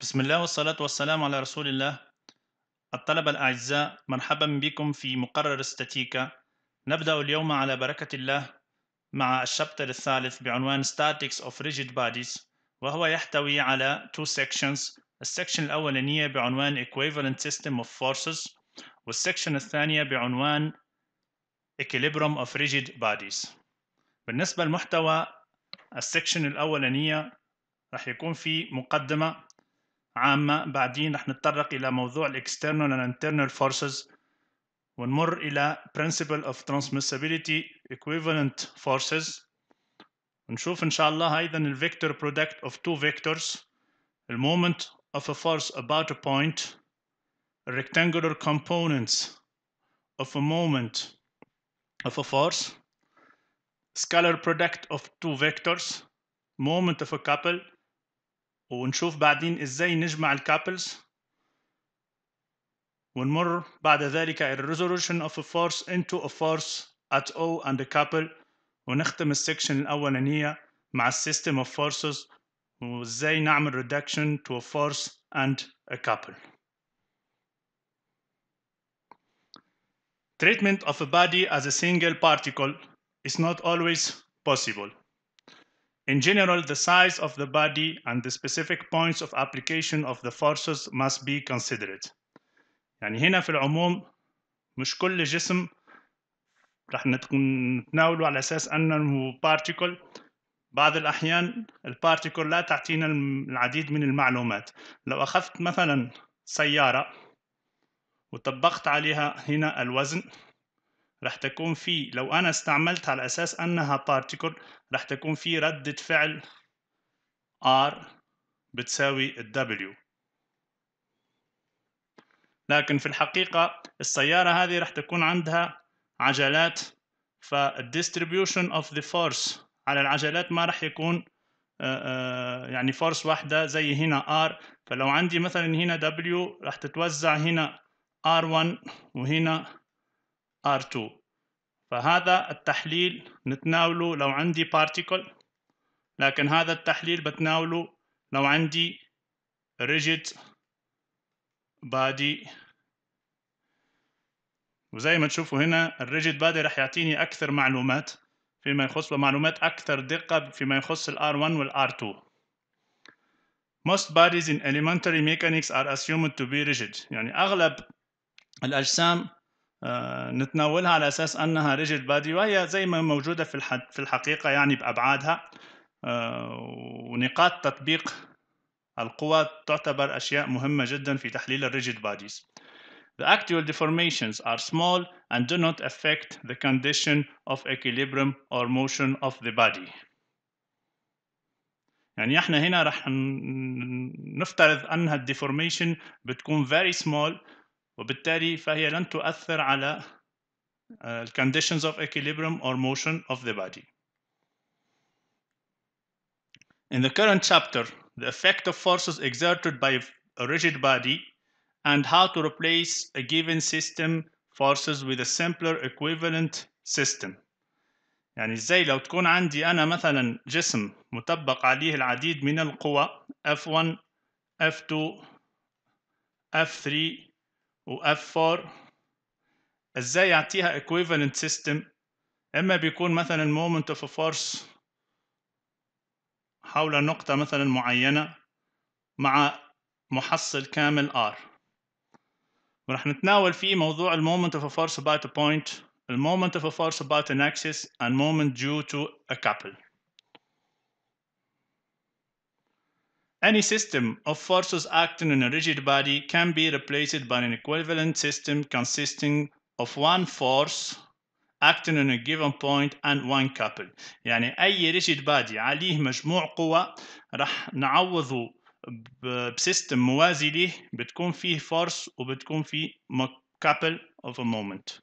بسم الله والصلاة والسلام على رسول الله الطلبة الأعزاء مرحبا بكم في مقرر استاتيكا نبدأ اليوم على بركة الله مع الشابتر الثالث بعنوان Statics of Rigid Bodies وهو يحتوي على two sections السكشن الأولانية بعنوان Equivalent System of Forces والسكشن الثانية بعنوان Equilibrium of Rigid Bodies بالنسبة لمحتوى السكشن الأولانية رح يكون في مقدمة عامة بعدين رح نتطرق إلى موضوع الإكسترنال and internal forces ونمر إلى principle of transmissibility equivalent forces ونشوف إن شاء الله أيضا ال vector product of two vectors the moment of a force about a point rectangular components of a moment of a force scalar product of two vectors moment of a couple ونشوف بعدين ازاي نجمع الكابلز ونمر بعد ذلك إلى resolution of a force into a force at O and a couple ونختم السكشن الأولانية مع system of forces وازاي نعمل reduction to a force and a couple. Treatment of a body as a single particle is not always possible. In general, the size of the body and the specific points of application of the forces must be considered. يعني هنا في العموم مش كل جسم رح نتناوله على اساس انه particle بعض الاحيان البارتيكل لا تعطينا العديد من المعلومات لو اخذت مثلا سياره وطبقت عليها هنا الوزن رح تكون في لو انا استعملت على اساس انها بارتيكل رح تكون في ردة فعل R بتساوي الدبليو لكن في الحقيقة السيارة هذه رح تكون عندها عجلات فالديستريبيوشن اوف ذا فورس على العجلات ما رح يكون آه، آه، يعني فورس واحدة زي هنا R فلو عندي مثلا هنا W رح تتوزع هنا R1 وهنا R2 فهذا التحليل نتناوله لو عندي بارتيكل لكن هذا التحليل بتناوله لو عندي rigid body وزي ما تشوفوا هنا الريجيد بادي رح يعطيني أكثر معلومات فيما يخص ومعلومات أكثر دقة فيما يخص ال R1 وال R2 Most bodies in elementary mechanics are assumed to be rigid يعني أغلب الأجسام آه، نتناولها على اساس انها ريجيد بادي وهي زي ما موجوده في في الحقيقه يعني بابعادها آه، ونقاط تطبيق القوى تعتبر اشياء مهمه جدا في تحليل الريجيد باديز The actual deformations are small and do not affect the condition of equilibrium or motion of the body. يعني احنا هنا راح نفترض انها الديفورميشن بتكون very small وبالتالي فهي لن تؤثر على conditions of equilibrium or motion of the body. In the current chapter, the effect of forces exerted by a rigid body and how to replace a given system forces with a simpler equivalent system. يعني ازاي لو تكون عندي انا مثلا جسم مطبق عليه العديد من القوى F1 F2 F3 و f 4 ازاي يعطيها equivalent system اما بيكون مثلا moment of force حول نقطة مثلا معينة مع محصل كامل R ورح نتناول فيه موضوع moment of a force about a point moment of a force about an axis and moment due to a couple Any system of forces acting on a rigid body can be replaced by an equivalent system consisting of one force acting on a given point and one couple يعني أي rigid body عليه مجموع قوى رح نعوضه بسيستم موازي ليه بتكون فيه force وبتكون فيه couple of a moment